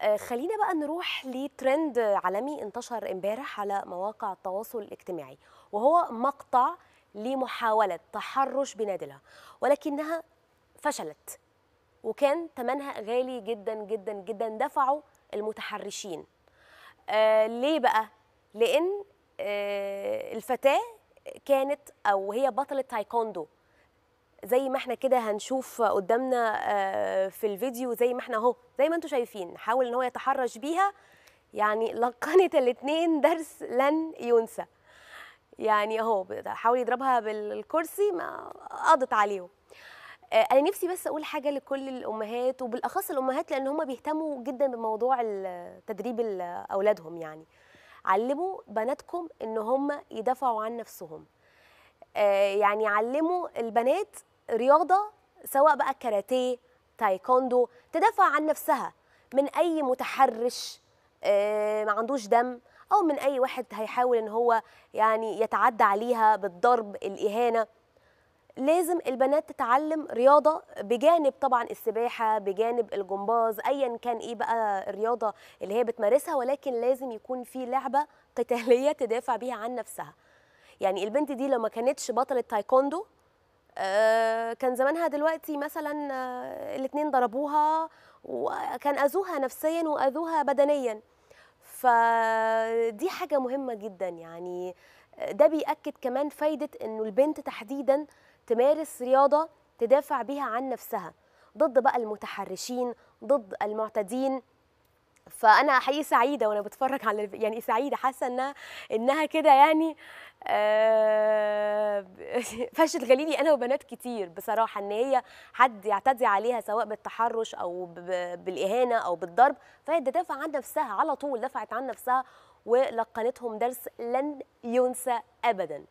آه، خلينا بقى نروح لترند عالمي انتشر امبارح على مواقع التواصل الاجتماعي وهو مقطع لمحاولة تحرش بنادلها ولكنها فشلت وكان ثمنها غالي جدا جدا جدا دفعوا المتحرشين آه ليه بقى؟ لأن آه الفتاة كانت أو هي بطلة تايكوندو زي ما احنا كده هنشوف قدامنا آه، في الفيديو زي ما احنا اهو زي ما انتم شايفين حاول ان هو يتحرش بيها يعني لقنت الاثنين درس لن ينسى يعني اهو حاول يضربها بالكرسي ما قضت عليهم آه، انا نفسي بس اقول حاجه لكل الامهات وبالاخص الامهات لان هم بيهتموا جدا بموضوع تدريب اولادهم يعني علموا بناتكم ان هم يدافعوا عن نفسهم آه، يعني علموا البنات رياضه سواء بقى كاراتيه تايكوندو تدافع عن نفسها من اي متحرش آه، ما عندوش دم او من اي واحد هيحاول ان هو يعني يتعدى عليها بالضرب الاهانه لازم البنات تتعلم رياضه بجانب طبعا السباحه بجانب الجمباز ايا كان ايه بقى الرياضه اللي هي بتمارسها ولكن لازم يكون في لعبه قتاليه تدافع بيها عن نفسها يعني البنت دي لو ما كانتش بطله تايكوندو آه، كان زمانها دلوقتي مثلا آه، الاثنين ضربوها وكان اذوها نفسيا واذوها بدنيا فدي حاجه مهمه جدا يعني ده بيأكد كمان فايده انه البنت تحديدا تمارس رياضه تدافع بيها عن نفسها ضد بقى المتحرشين ضد المعتدين فانا حقيقي سعيده وانا بتفرج على يعني سعيده حاسه انها انها كده يعني آه، فشت غليلي انا وبنات كتير بصراحه ان هي حد يعتدي عليها سواء بالتحرش او بالاهانه او بالضرب فهي تدافع عن نفسها على طول دفعت عن نفسها ولقنتهم درس لن ينسى ابدا